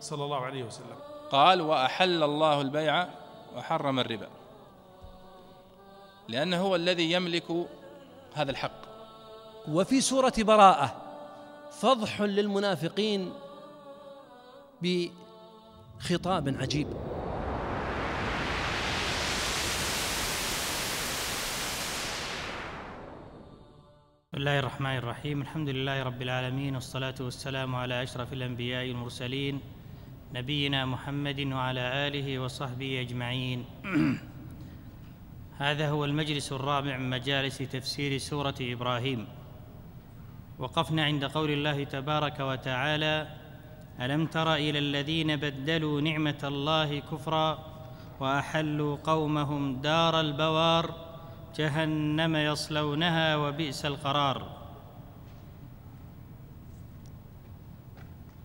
صلى الله عليه وسلم قال وأحل الله البيع وحرم الربا لأنه هو الذي يملك هذا الحق وفي سورة براءة فضح للمنافقين بخطاب عجيب بسم الله الرحمن الرحيم الحمد لله رب العالمين والصلاة والسلام على أشرف الأنبياء والمرسلين نبينا محمد وعلى آله وصحبه أجمعين هذا هو المجلس الرابع من مجالس تفسير سورة إبراهيم وقفنا عند قول الله تبارك وتعالى ألم تر إلى الذين بدلوا نعمة الله كفرا وأحلوا قومهم دار البوار جهنم يصلونها وبئس القرار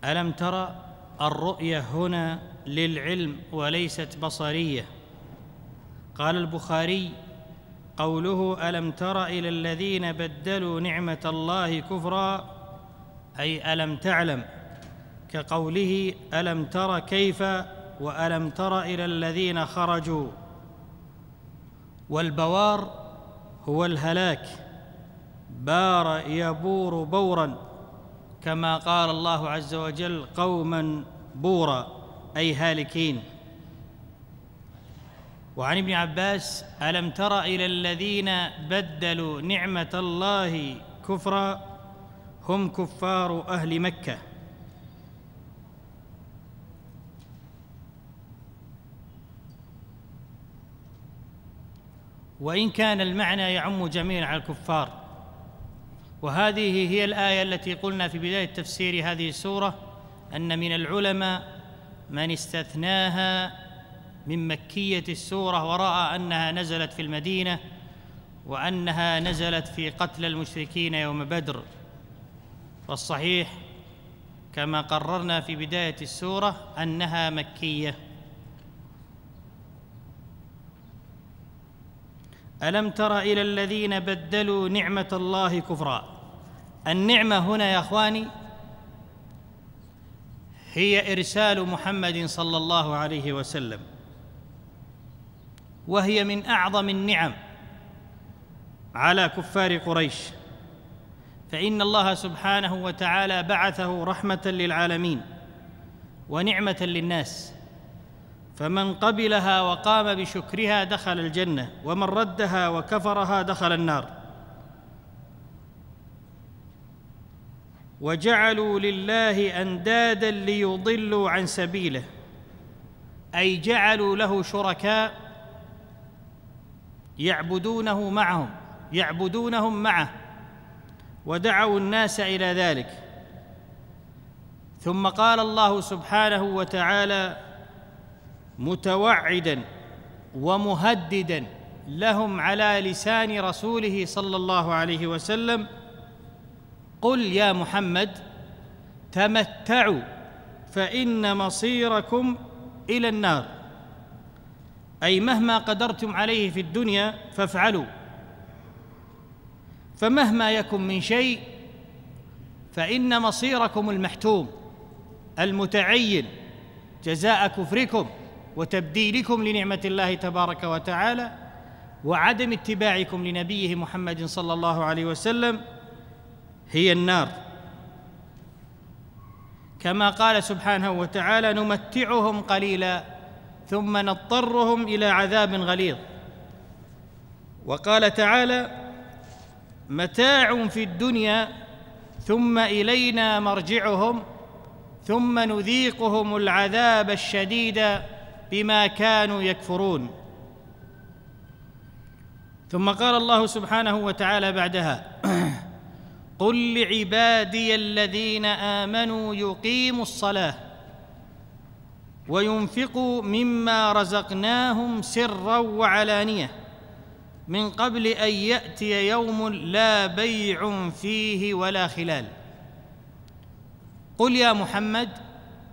ألم تر الرؤيه هنا للعلم وليست بصريه قال البخاري قوله الم تر الى الذين بدلوا نعمه الله كفرا اي الم تعلم كقوله الم تر كيف والم تر الى الذين خرجوا والبوار هو الهلاك بار يبور بورا كما قال الله عز وجل قوما بورا اي هالكين وعن ابن عباس الم تر الى الذين بدلوا نعمه الله كفرا هم كفار اهل مكه وان كان المعنى يعم جميع الكفار وهذه هي الآية التي قلنا في بداية تفسير هذه السورة أن من العلماء من استثناها من مكية السورة ورأى أنها نزلت في المدينة وأنها نزلت في قتل المشركين يوم بدر والصحيح كما قررنا في بداية السورة أنها مكية ألم تر إلى الذين بدلوا نعمة الله كفرًا النعمه هنا يا اخواني هي ارسال محمد صلى الله عليه وسلم وهي من اعظم النعم على كفار قريش فان الله سبحانه وتعالى بعثه رحمه للعالمين ونعمه للناس فمن قبلها وقام بشكرها دخل الجنه ومن ردها وكفرها دخل النار وجعلوا لله اندادا ليضلوا عن سبيله اي جعلوا له شركاء يعبدونه معهم يعبدونهم معه ودعوا الناس الى ذلك ثم قال الله سبحانه وتعالى متوعدا ومهددا لهم على لسان رسوله صلى الله عليه وسلم قل يا محمد تمتعوا فان مصيركم الى النار اي مهما قدرتم عليه في الدنيا فافعلوا فمهما يكن من شيء فان مصيركم المحتوم المتعين جزاء كفركم وتبديلكم لنعمه الله تبارك وتعالى وعدم اتباعكم لنبيه محمد صلى الله عليه وسلم هي النار كما قال سبحانه وتعالى نمتعهم قليلا ثم نضطرهم الى عذاب غليظ وقال تعالى متاع في الدنيا ثم الينا مرجعهم ثم نذيقهم العذاب الشديد بما كانوا يكفرون ثم قال الله سبحانه وتعالى بعدها قل لعبادي الذين امنوا يقيموا الصلاه وينفقوا مما رزقناهم سرا وعلانيه من قبل ان ياتي يوم لا بيع فيه ولا خلال قل يا محمد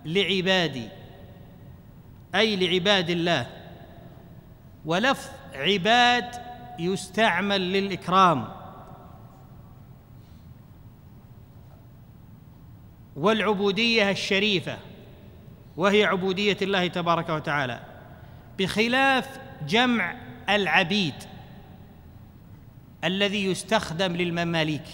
لعبادي اي لعباد الله ولفظ عباد يستعمل للاكرام والعبوديه الشريفه وهي عبوديه الله تبارك وتعالى بخلاف جمع العبيد الذي يستخدم للمماليك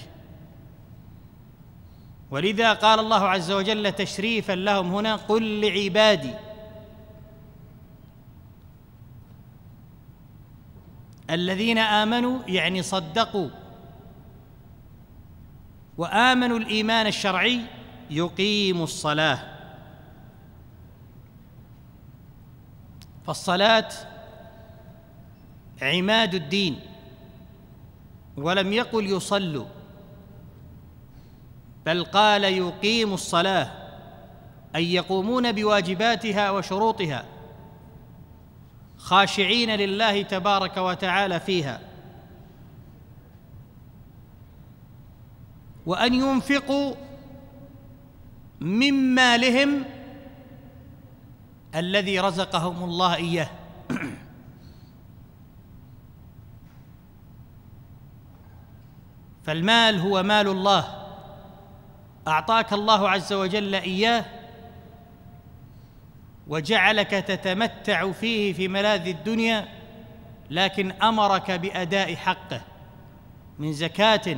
ولذا قال الله عز وجل تشريفا لهم هنا قل لعبادي الذين امنوا يعني صدقوا وامنوا الايمان الشرعي يقيم الصلاه فالصلاه عماد الدين ولم يقل يصلوا بل قال يقيم الصلاه اي يقومون بواجباتها وشروطها خاشعين لله تبارك وتعالى فيها وان ينفقوا من مالهم الذي رزقهم الله اياه فالمال هو مال الله اعطاك الله عز وجل اياه وجعلك تتمتع فيه في ملاذ الدنيا لكن امرك باداء حقه من زكاه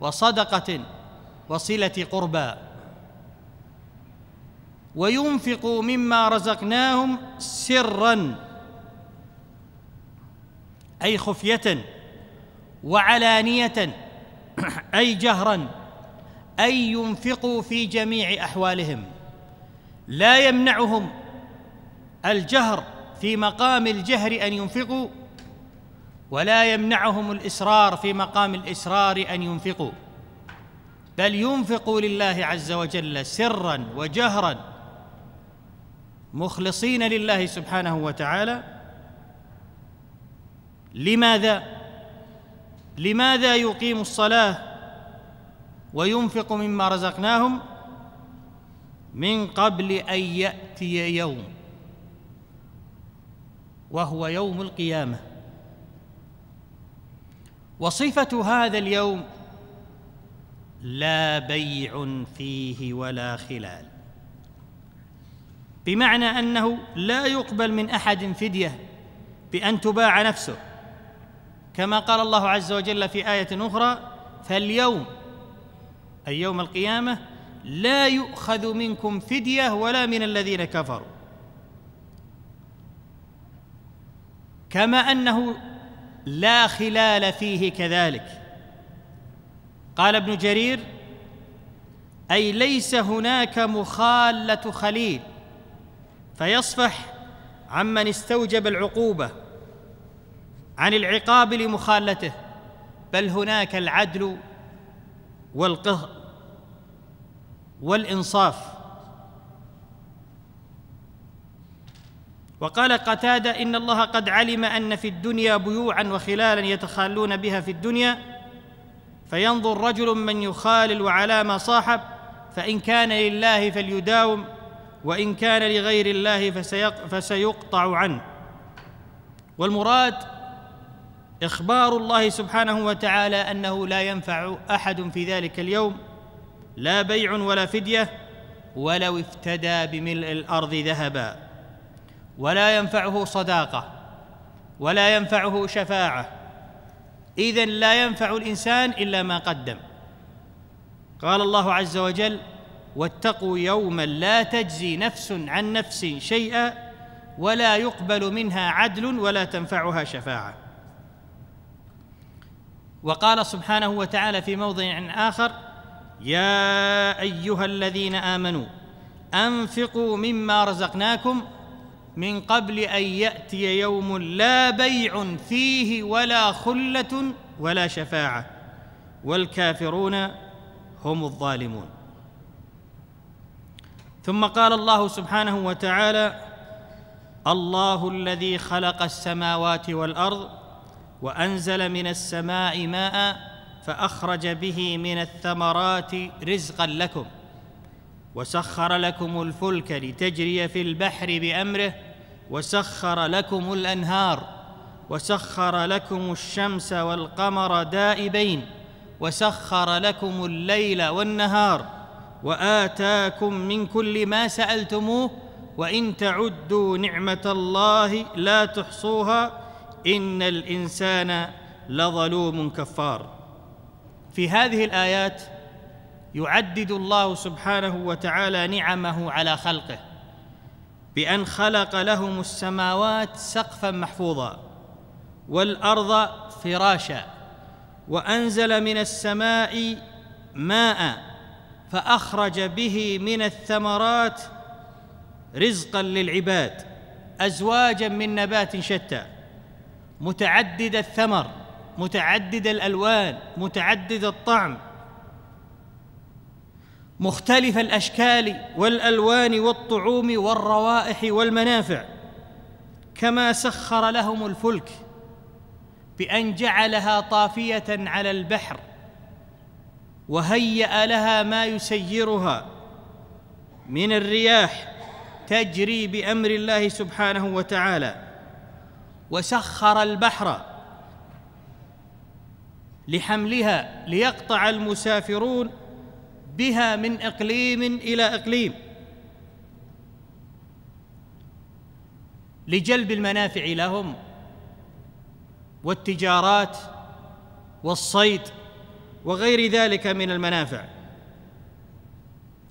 وصدقه وصله قربى وينفقوا مما رزقناهم سرا اي خفيه وعلانيه اي جهرا اي ينفقوا في جميع احوالهم لا يمنعهم الجهر في مقام الجهر ان ينفقوا ولا يمنعهم الاصرار في مقام الاسرار ان ينفقوا بل ينفقوا لله عز وجل سرا وجهرا مخلصين لله سبحانه وتعالى لماذا لماذا يقيم الصلاه وينفق مما رزقناهم من قبل ان ياتي يوم وهو يوم القيامه وصفه هذا اليوم لا بيع فيه ولا خلال بمعنى انه لا يقبل من احد فديه بان تباع نفسه كما قال الله عز وجل في ايه اخرى فاليوم اي يوم القيامه لا يؤخذ منكم فديه ولا من الذين كفروا كما انه لا خلال فيه كذلك قال ابن جرير اي ليس هناك مخاله خليل فيصفح عمن استوجب العقوبه عن العقاب لمخالته بل هناك العدل والقهر والانصاف وقال قتاده ان الله قد علم ان في الدنيا بيوعا وخلالا يتخالون بها في الدنيا فينظر رجل من يخالل وعلى ما صاحب فان كان لله فليداوم وان كان لغير الله فسيق فسيقطع عنه والمراد اخبار الله سبحانه وتعالى انه لا ينفع احد في ذلك اليوم لا بيع ولا فديه ولو افتدى بملء الارض ذهبا ولا ينفعه صداقه ولا ينفعه شفاعه اذن لا ينفع الانسان الا ما قدم قال الله عز وجل واتقوا يوما لا تجزي نفس عن نفس شيئا ولا يقبل منها عدل ولا تنفعها شفاعه وقال سبحانه وتعالى في موضع اخر يا ايها الذين امنوا انفقوا مما رزقناكم من قبل ان ياتي يوم لا بيع فيه ولا خله ولا شفاعه والكافرون هم الظالمون ثم قال الله سبحانه وتعالى الله الذي خلق السماوات والارض وانزل من السماء ماء فاخرج به من الثمرات رزقا لكم وسخر لكم الفلك لتجري في البحر بامره وسخر لكم الانهار وسخر لكم الشمس والقمر دائبين وسخر لكم الليل والنهار واتاكم من كل ما سالتموه وان تعدوا نعمه الله لا تحصوها ان الانسان لظلوم كفار في هذه الايات يعدد الله سبحانه وتعالى نعمه على خلقه بان خلق لهم السماوات سقفا محفوظا والارض فراشا وانزل من السماء ماء فاخرج به من الثمرات رزقا للعباد ازواجا من نبات شتى متعدد الثمر متعدد الالوان متعدد الطعم مختلف الاشكال والالوان والطعوم والروائح والمنافع كما سخر لهم الفلك بان جعلها طافيه على البحر وهيأ لها ما يسيرها من الرياح تجري بأمر الله سبحانه وتعالى وسخر البحر لحملها ليقطع المسافرون بها من اقليم الى اقليم لجلب المنافع لهم والتجارات والصيد وغير ذلك من المنافع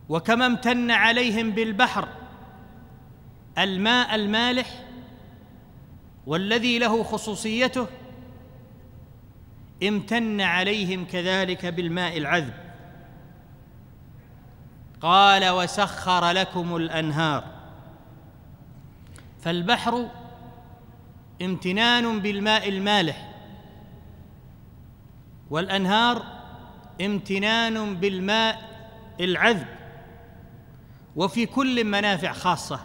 وكما امتن عليهم بالبحر الماء المالح والذي له خصوصيته امتن عليهم كذلك بالماء العذب قال وسخر لكم الانهار فالبحر امتنان بالماء المالح والانهار امتنان بالماء العذب وفي كل منافع خاصه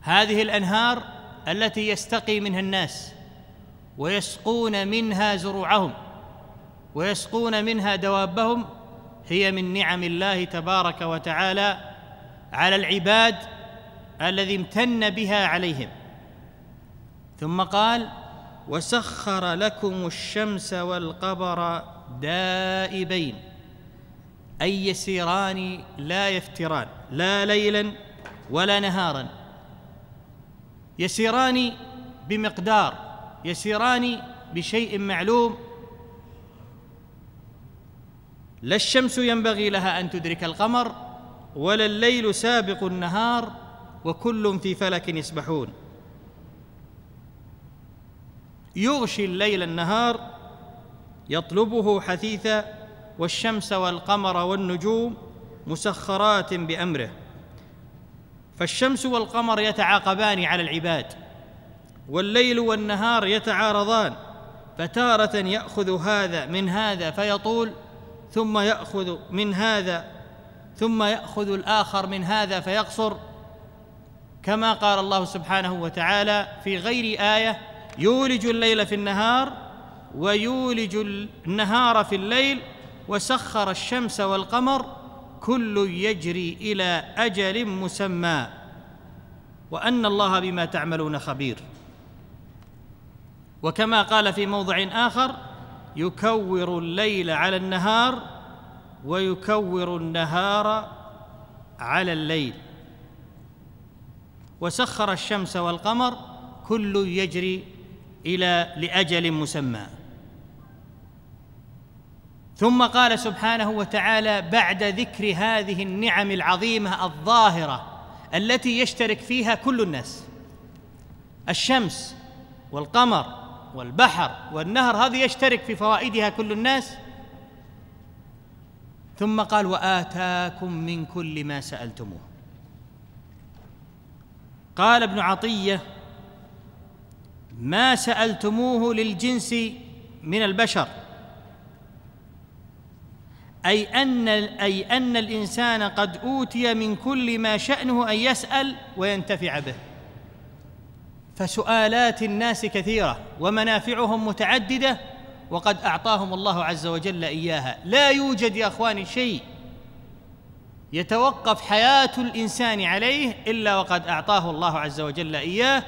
هذه الانهار التي يستقي منها الناس ويسقون منها زروعهم ويسقون منها دوابهم هي من نعم الله تبارك وتعالى على العباد الذي امتن بها عليهم ثم قال وسخر لكم الشمس والقمر دائبين اي يسيران لا يفتران لا ليلا ولا نهارا يسيران بمقدار يسيران بشيء معلوم لا الشمس ينبغي لها ان تدرك القمر ولا الليل سابق النهار وكل في فلك يسبحون يغشي الليل النهار يطلبه حثيثا والشمس والقمر والنجوم مسخرات بامره فالشمس والقمر يتعاقبان على العباد والليل والنهار يتعارضان فتاره ياخذ هذا من هذا فيطول ثم ياخذ من هذا ثم ياخذ الاخر من هذا فيقصر كما قال الله سبحانه وتعالى في غير ايه يولج الليل في النهار ويولج النهار في الليل وسخر الشمس والقمر كل يجري الى اجل مسمى وان الله بما تعملون خبير وكما قال في موضع اخر يكور الليل على النهار ويكور النهار على الليل وسخر الشمس والقمر كل يجري الى لاجل مسمى ثم قال سبحانه وتعالى بعد ذكر هذه النعم العظيمه الظاهره التي يشترك فيها كل الناس الشمس والقمر والبحر والنهر هذه يشترك في فوائدها كل الناس ثم قال واتاكم من كل ما سالتموه قال ابن عطيه ما سالتموه للجنس من البشر اي ان اي ان الانسان قد اوتي من كل ما شانه ان يسال وينتفع به فسؤالات الناس كثيره ومنافعهم متعدده وقد اعطاهم الله عز وجل اياها لا يوجد يا اخواني شيء يتوقف حياه الانسان عليه الا وقد اعطاه الله عز وجل اياه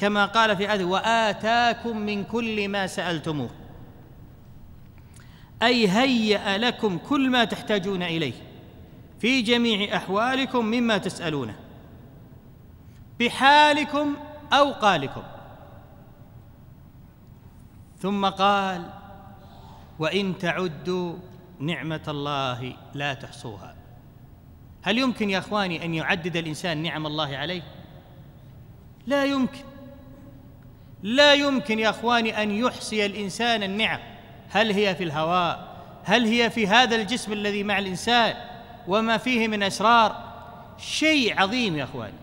كما قال في آية وآتاكم من كل ما سألتموه أي هيأ لكم كل ما تحتاجون إليه في جميع أحوالكم مما تسألونه بحالكم أو قالكم ثم قال وإن تعدوا نعمة الله لا تحصوها هل يمكن يا اخواني ان يعدد الانسان نعم الله عليه؟ لا يمكن لا يمكن يا اخواني ان يحصي الانسان النعم هل هي في الهواء هل هي في هذا الجسم الذي مع الانسان وما فيه من اسرار شيء عظيم يا اخواني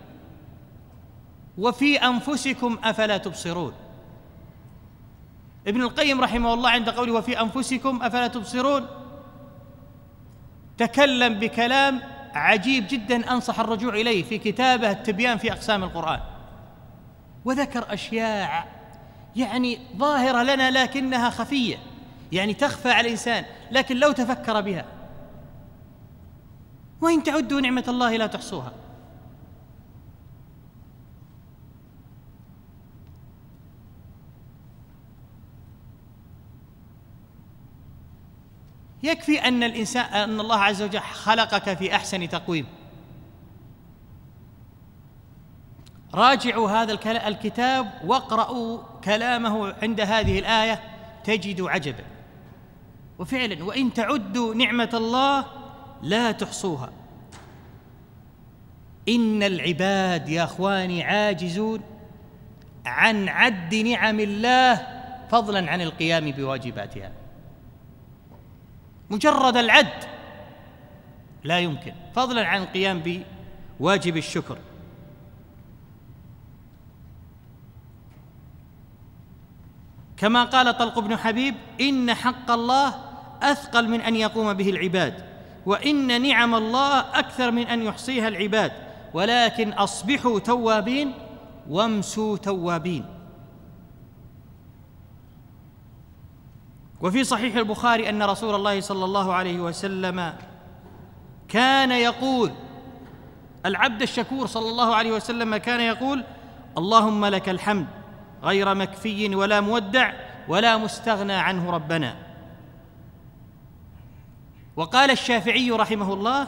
وفي انفسكم افلا تبصرون ابن القيم رحمه الله عند قوله وفي انفسكم افلا تبصرون تكلم بكلام عجيب جدا انصح الرجوع اليه في كتابه التبيان في اقسام القران وذكر اشياء يعني ظاهرة لنا لكنها خفية يعني تخفى على الإنسان لكن لو تفكر بها وإن تعدوا نعمة الله لا تحصوها يكفي أن الإنسان أن الله عز وجل خلقك في أحسن تقويم راجعوا هذا الكتاب واقرأوا كلامه عند هذه الآية تجدوا عجبا وفعلا وإن تعدوا نعمة الله لا تحصوها إن العباد يا أخواني عاجزون عن عد نعم الله فضلا عن القيام بواجباتها مجرد العد لا يمكن فضلا عن القيام بواجب الشكر كما قال طلق بن حبيب ان حق الله اثقل من ان يقوم به العباد وان نعم الله اكثر من ان يحصيها العباد ولكن اصبحوا توابين وامسوا توابين وفي صحيح البخاري ان رسول الله صلى الله عليه وسلم كان يقول العبد الشكور صلى الله عليه وسلم كان يقول اللهم لك الحمد غير مكفي ولا مودع ولا مستغنى عنه ربنا وقال الشافعي رحمه الله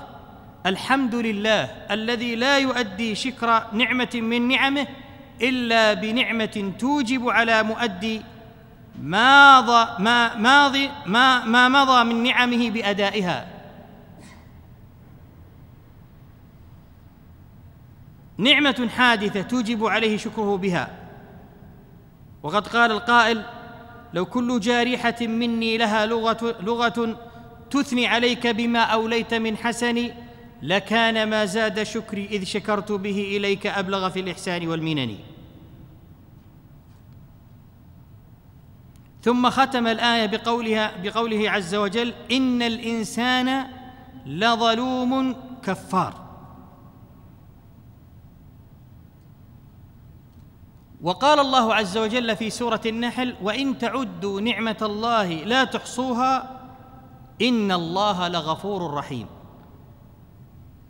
الحمد لله الذي لا يؤدي شكر نعمه من نعمه الا بنعمه توجب على مؤدي ما ما ماضي ما ما مضى من نعمه بادائها نعمه حادثه توجب عليه شكره بها وقد قال القائل لو كل جارحة مني لها لغة, لغة تثني عليك بما أوليت من حسني لكان ما زاد شكري إذ شكرت به إليك أبلغ في الإحسان والمنن ثم ختم الآية بقولها بقوله عز وجل إن الإنسان لظلوم كفار وقال الله عز وجل في سوره النحل وان تعدوا نعمه الله لا تحصوها ان الله لغفور رحيم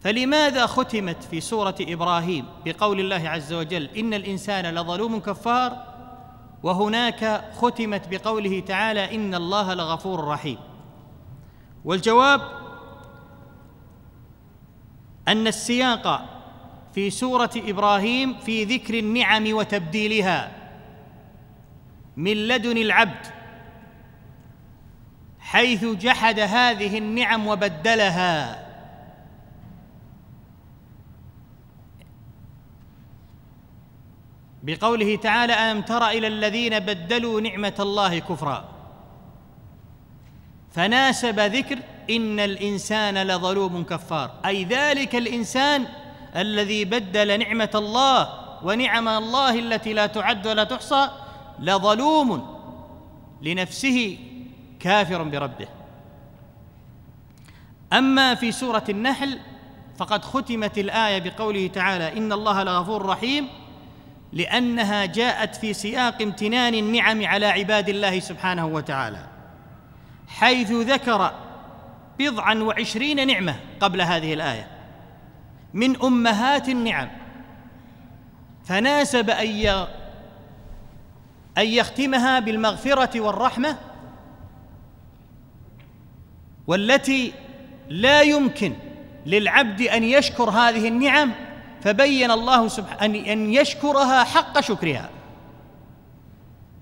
فلماذا ختمت في سوره ابراهيم بقول الله عز وجل ان الانسان لظلوم كفار وهناك ختمت بقوله تعالى ان الله لغفور رحيم والجواب ان السياق في سوره ابراهيم في ذكر النعم وتبديلها من لدن العبد حيث جحد هذه النعم وبدلها بقوله تعالى الم تر الى الذين بدلوا نعمه الله كفرا فناسب ذكر ان الانسان لظلوم كفار اي ذلك الانسان الذي بدل نعمه الله ونعم الله التي لا تعد ولا تحصى لظلوم لنفسه كافر بربه اما في سوره النحل فقد ختمت الايه بقوله تعالى ان الله لغفور رحيم لانها جاءت في سياق امتنان النعم على عباد الله سبحانه وتعالى حيث ذكر بضعا وعشرين نعمه قبل هذه الايه من امهات النعم فناسب ان ان يختمها بالمغفره والرحمه والتي لا يمكن للعبد ان يشكر هذه النعم فبين الله سبحانه ان يشكرها حق شكرها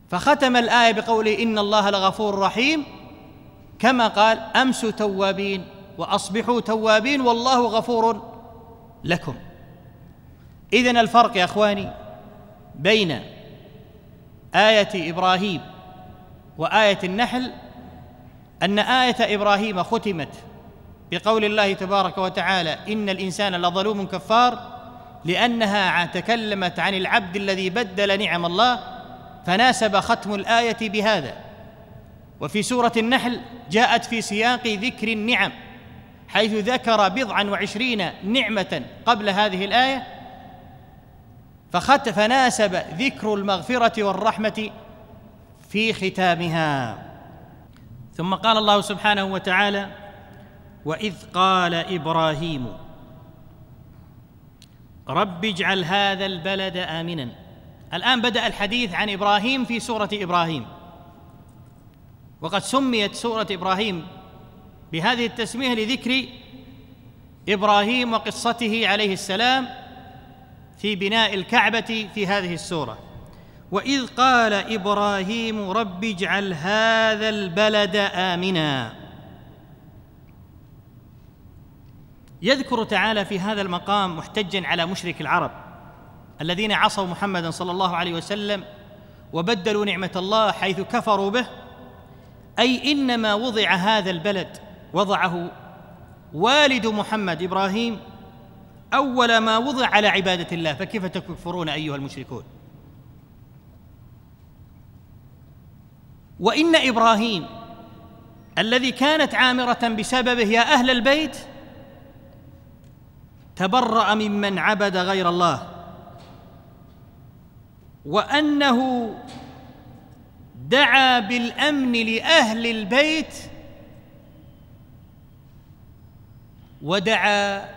فختم الايه بقوله ان الله لغفور رحيم كما قال امسوا توابين واصبحوا توابين والله غفور لكم إذن الفرق يا إخواني بين آية إبراهيم وآية النحل أن آية إبراهيم ختمت بقول الله تبارك وتعالى إن الإنسان لظلوم كفار لأنها تكلمت عن العبد الذي بدل نعم الله فناسب ختم الآية بهذا وفي سورة النحل جاءت في سياق ذكر النعم حيث ذكر بضعا وعشرين نعمة قبل هذه الآية فخت فناسب ذكر المغفرة والرحمة في ختامها ثم قال الله سبحانه وتعالى وإذ قال إبراهيم رب اجعل هذا البلد آمنا الآن بدأ الحديث عن إبراهيم في سورة إبراهيم وقد سميت سورة إبراهيم بهذه التسميه لذكر ابراهيم وقصته عليه السلام في بناء الكعبه في هذه السوره واذ قال ابراهيم رب اجعل هذا البلد امنا يذكر تعالى في هذا المقام محتجا على مشرك العرب الذين عصوا محمدا صلى الله عليه وسلم وبدلوا نعمه الله حيث كفروا به اي انما وضع هذا البلد وضعه والد محمد ابراهيم اول ما وضع على عباده الله فكيف تكفرون ايها المشركون وان ابراهيم الذي كانت عامره بسببه يا اهل البيت تبرا ممن عبد غير الله وانه دعا بالامن لاهل البيت ودعا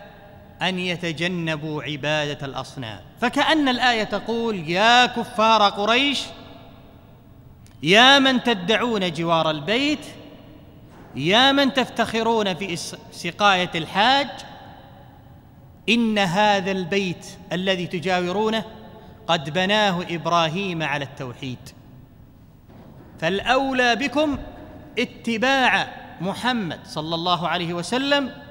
ان يتجنبوا عباده الاصنام فكان الايه تقول يا كفار قريش يا من تدعون جوار البيت يا من تفتخرون في سقايه الحاج ان هذا البيت الذي تجاورونه قد بناه ابراهيم على التوحيد فالاولى بكم اتباع محمد صلى الله عليه وسلم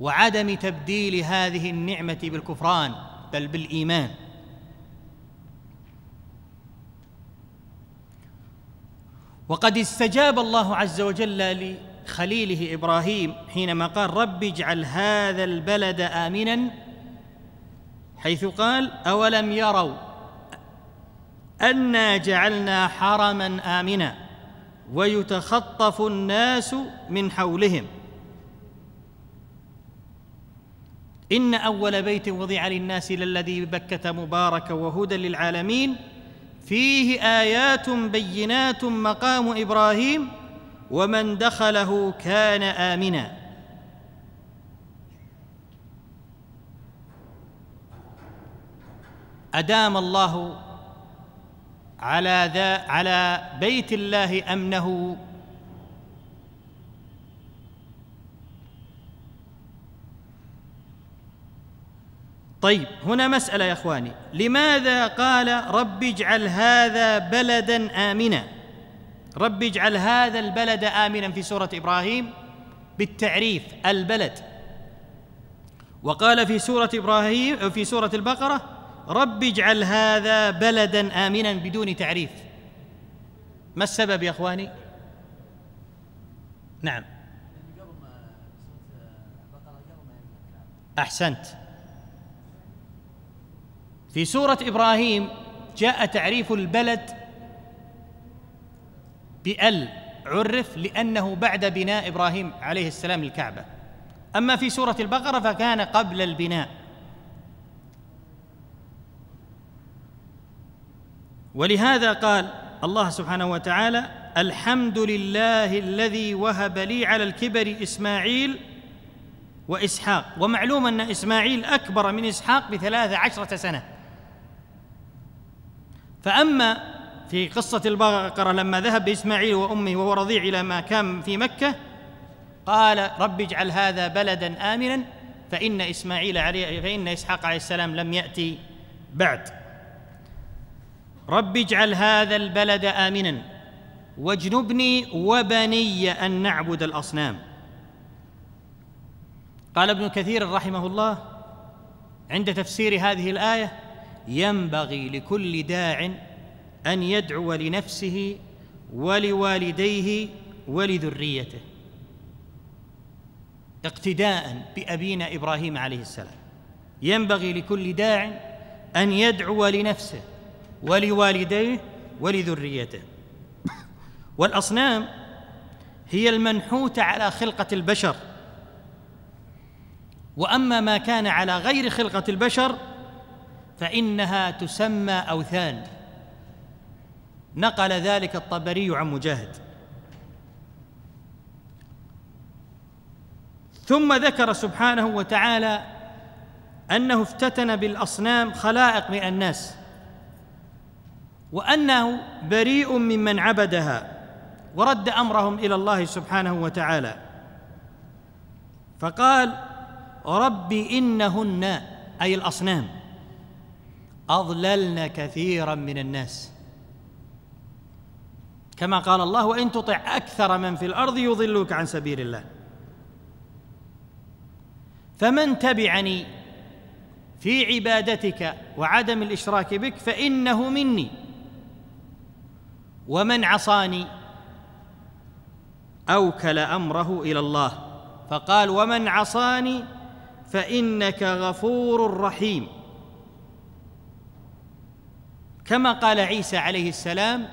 وعدم تبديل هذه النعمه بالكفران بل بالايمان وقد استجاب الله عز وجل لخليله ابراهيم حينما قال رب اجعل هذا البلد امنا حيث قال اولم يروا انا جعلنا حرما امنا ويتخطف الناس من حولهم إن أول بيت وضع للناس للذي ببكة مباركا وهدى للعالمين فيه آيات بينات مقام إبراهيم ومن دخله كان آمنا أدام الله على ذا على بيت الله أمنه طيب هنا مسألة يا إخواني لماذا قال رب اجعل هذا بلدا آمنا رب اجعل هذا البلد آمنا في سورة إبراهيم بالتعريف البلد وقال في سورة إبراهيم في سورة البقرة رب اجعل هذا بلدا آمنا بدون تعريف ما السبب يا إخواني نعم أحسنت في سوره ابراهيم جاء تعريف البلد بال عرف لانه بعد بناء ابراهيم عليه السلام الكعبه اما في سوره البقره فكان قبل البناء ولهذا قال الله سبحانه وتعالى الحمد لله الذي وهب لي على الكبر اسماعيل واسحاق ومعلوم ان اسماعيل اكبر من اسحاق بثلاث عشره سنه فأما في قصة البقرة لما ذهب إسماعيل وأمه وهو رضيع إلى ما كان في مكة قال رب اجعل هذا بلدا آمنا فإن إسماعيل عليه فإن إسحاق عليه السلام لم يأتي بعد رب اجعل هذا البلد آمنا واجنبني وبني أن نعبد الأصنام قال ابن كثير رحمه الله عند تفسير هذه الآية ينبغي لكل داع ان يدعو لنفسه ولوالديه ولذريته اقتداء بابينا ابراهيم عليه السلام ينبغي لكل داع ان يدعو لنفسه ولوالديه ولذريته والاصنام هي المنحوته على خلقه البشر واما ما كان على غير خلقه البشر فإنها تسمى أوثان نقل ذلك الطبري عن مجاهد ثم ذكر سبحانه وتعالى انه افتتن بالاصنام خلائق من الناس وانه بريء ممن عبدها ورد امرهم الى الله سبحانه وتعالى فقال رب انهن اي الاصنام أضللنا كثيرا من الناس كما قال الله وان تطع اكثر من في الارض يضلوك عن سبيل الله فمن تبعني في عبادتك وعدم الاشراك بك فانه مني ومن عصاني اوكل امره الى الله فقال ومن عصاني فانك غفور رحيم كما قال عيسى عليه السلام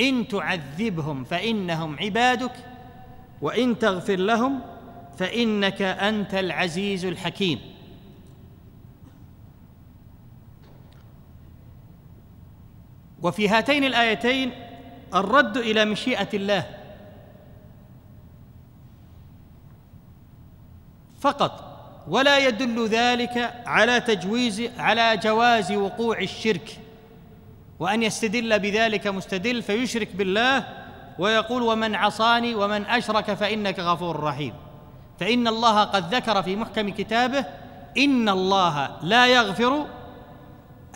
ان تعذبهم فانهم عبادك وان تغفر لهم فانك انت العزيز الحكيم وفي هاتين الايتين الرد الى مشيئه الله فقط ولا يدل ذلك على تجويز على جواز وقوع الشرك وان يستدل بذلك مستدل فيشرك بالله ويقول ومن عصاني ومن اشرك فانك غفور رحيم فان الله قد ذكر في محكم كتابه ان الله لا يغفر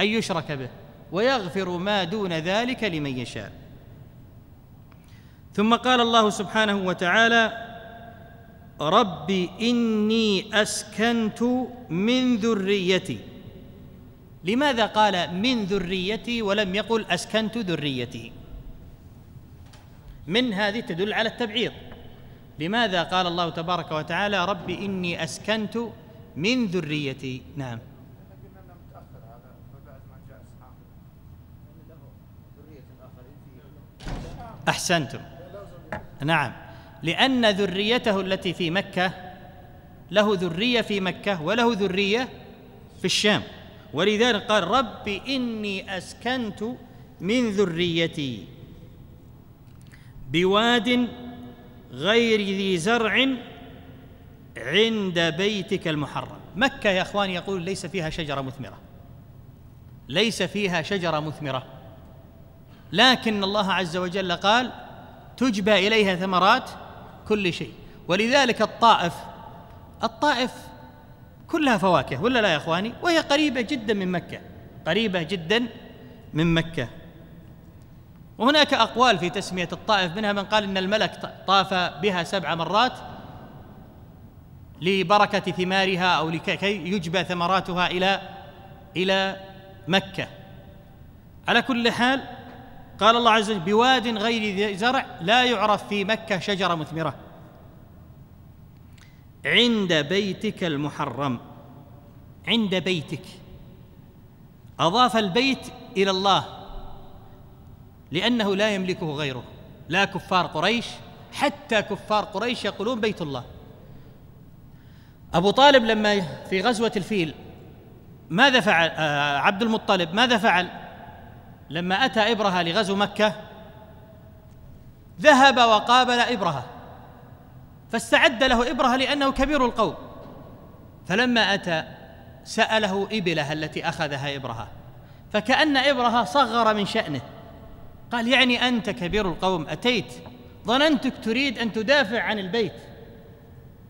ان يشرك به ويغفر ما دون ذلك لمن يشاء ثم قال الله سبحانه وتعالى رب اني اسكنت من ذريتي لماذا قال من ذريتي ولم يقل اسكنت ذريتي من هذه تدل على التبعيض لماذا قال الله تبارك وتعالى رب اني اسكنت من ذريتي نعم احسنتم نعم لان ذريته التي في مكه له ذريه في مكه وله ذريه في الشام ولذلك قال رب إني أسكنت من ذريتي بواد غير ذي زرع عند بيتك المحرم مكة يا أخواني يقول ليس فيها شجرة مثمرة ليس فيها شجرة مثمرة لكن الله عز وجل قال تجبى إليها ثمرات كل شيء ولذلك الطائف الطائف كلها فواكه ولا لا يا اخواني وهي قريبه جدا من مكه قريبه جدا من مكه وهناك اقوال في تسميه الطائف منها من قال ان الملك طاف بها سبع مرات لبركه ثمارها او لكي يجبى ثمراتها الى الى مكه على كل حال قال الله عز وجل بواد غير ذي زرع لا يعرف في مكه شجره مثمره عند بيتك المحرم عند بيتك اضاف البيت الى الله لانه لا يملكه غيره لا كفار قريش حتى كفار قريش يقولون بيت الله ابو طالب لما في غزوه الفيل ماذا فعل آه، عبد المطلب ماذا فعل لما اتى ابرهه لغزو مكه ذهب وقابل ابرهه فاستعد له إبرهة لأنه كبير القوم فلما أتى سأله إبلها التي أخذها إبرهة فكأن إبرهة صغر من شأنه قال يعني أنت كبير القوم أتيت ظننتك تريد أن تدافع عن البيت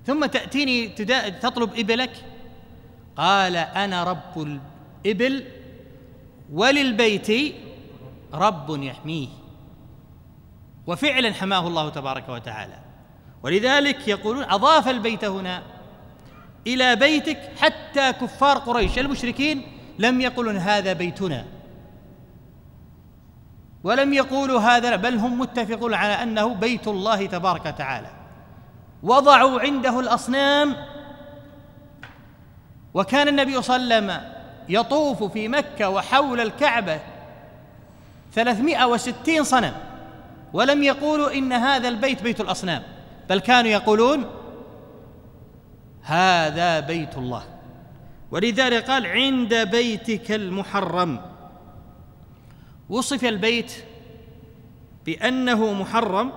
ثم تأتيني تطلب إبلك قال أنا رب الإبل وللبيت رب يحميه وفعلا حماه الله تبارك وتعالى ولذلك يقولون أضاف البيت هنا إلى بيتك حتى كفار قريش المشركين لم يقولون هذا بيتنا ولم يقولوا هذا بل هم متفقون على أنه بيت الله تبارك وتعالى وضعوا عنده الأصنام وكان النبي صلى الله عليه وسلم يطوف في مكة وحول الكعبة ثلاثمائة وستين صنم ولم يقولوا إن هذا البيت بيت الأصنام بل كانوا يقولون هذا بيت الله ولذلك قال عند بيتك المحرم وصف البيت بانه محرم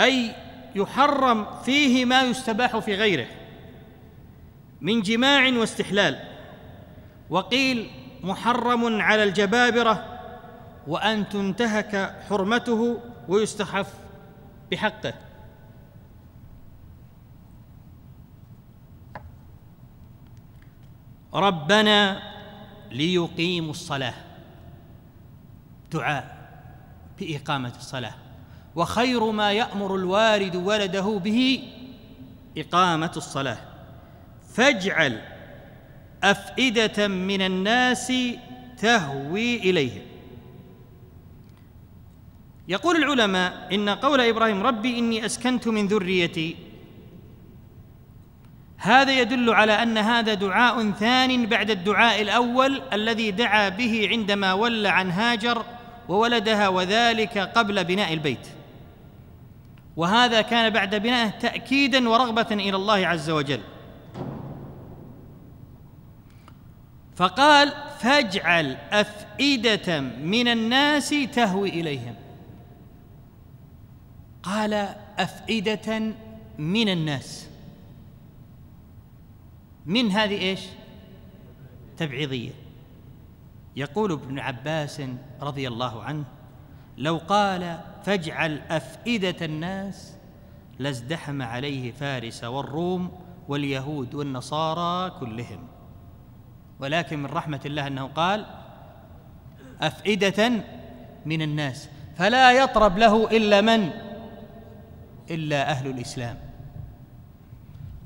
اي يحرم فيه ما يستباح في غيره من جماع واستحلال وقيل محرم على الجبابره وان تنتهك حرمته ويستخف بحقه ربنا ليقيموا الصلاه دعاء باقامه الصلاه وخير ما يامر الوالد ولده به اقامه الصلاه فاجعل افئده من الناس تهوي اليهم يقول العلماء ان قول ابراهيم ربي اني اسكنت من ذريتي هذا يدل على ان هذا دعاء ثان بعد الدعاء الاول الذي دعا به عندما ولى عن هاجر وولدها وذلك قبل بناء البيت وهذا كان بعد بنائه تاكيدا ورغبه الى الله عز وجل فقال فاجعل افئده من الناس تهوي اليهم قال أفئدة من الناس من هذه إيش تبعيضية يقول ابن عباس رضي الله عنه لو قال فاجعل أفئدة الناس لازدحم عليه فارس والروم واليهود والنصارى كلهم ولكن من رحمة الله أنه قال أفئدة من الناس فلا يطرب له إلا من إلا أهل الإسلام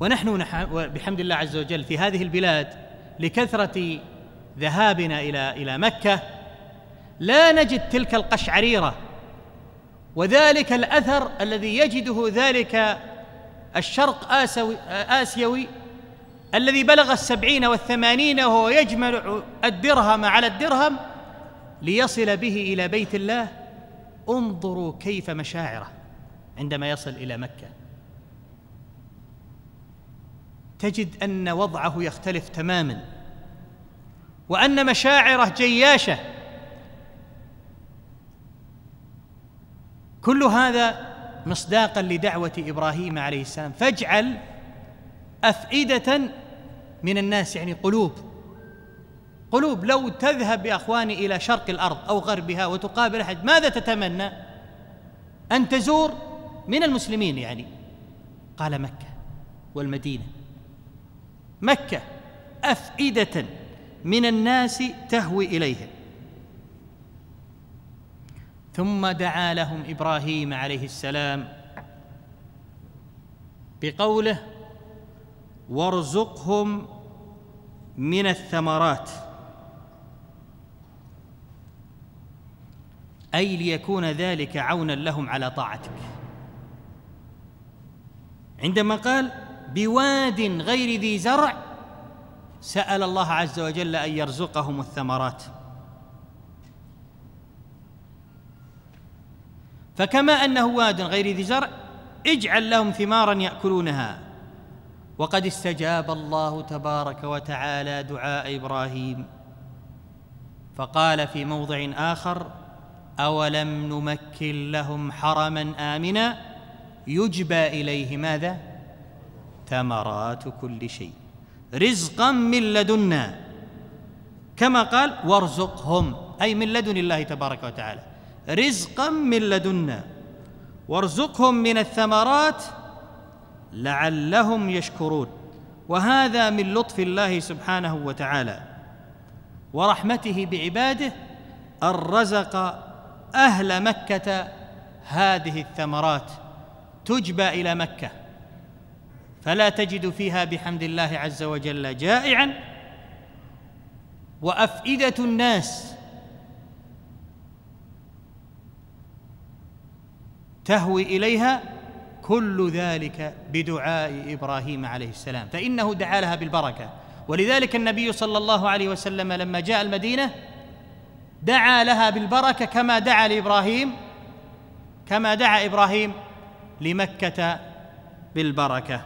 ونحن بحمد الله عز وجل في هذه البلاد لكثرة ذهابنا إلى إلى مكة لا نجد تلك القشعريرة وذلك الأثر الذي يجده ذلك الشرق آسيوي الذي بلغ السبعين والثمانين وهو يجمع الدرهم على الدرهم ليصل به إلى بيت الله انظروا كيف مشاعره عندما يصل الى مكه تجد ان وضعه يختلف تماما وان مشاعره جياشه كل هذا مصداقا لدعوه ابراهيم عليه السلام فاجعل افئده من الناس يعني قلوب قلوب لو تذهب يا اخواني الى شرق الارض او غربها وتقابل احد ماذا تتمنى ان تزور من المسلمين يعني قال مكة والمدينة مكة أفئدة من الناس تهوي إليهم ثم دعا لهم إبراهيم عليه السلام بقوله وارزقهم من الثمرات أي ليكون ذلك عونا لهم على طاعتك عندما قال بواد غير ذي زرع سأل الله عز وجل أن يرزقهم الثمرات فكما أنه واد غير ذي زرع اجعل لهم ثمارا يأكلونها وقد استجاب الله تبارك وتعالى دعاء إبراهيم فقال في موضع آخر أولم نمكن لهم حرما آمنا يجبى إليه ماذا ثمرات كل شيء رزقا من لدنا كما قال وارزقهم أي من لدن الله تبارك وتعالى رزقا من لدنا وارزقهم من الثمرات لعلهم يشكرون وهذا من لطف الله سبحانه وتعالى ورحمته بعباده ان رزق اهل مكه هذه الثمرات تجبى الى مكه فلا تجد فيها بحمد الله عز وجل جائعا وافئده الناس تهوي اليها كل ذلك بدعاء ابراهيم عليه السلام فانه دعا لها بالبركه ولذلك النبي صلى الله عليه وسلم لما جاء المدينه دعا لها بالبركه كما دعا لابراهيم كما دعا ابراهيم لمكه بالبركه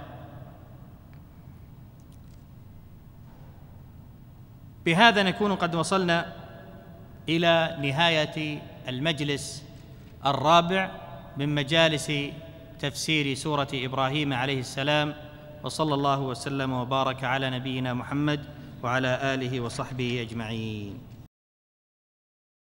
بهذا نكون قد وصلنا الى نهايه المجلس الرابع من مجالس تفسير سوره ابراهيم عليه السلام وصلى الله وسلم وبارك على نبينا محمد وعلى اله وصحبه اجمعين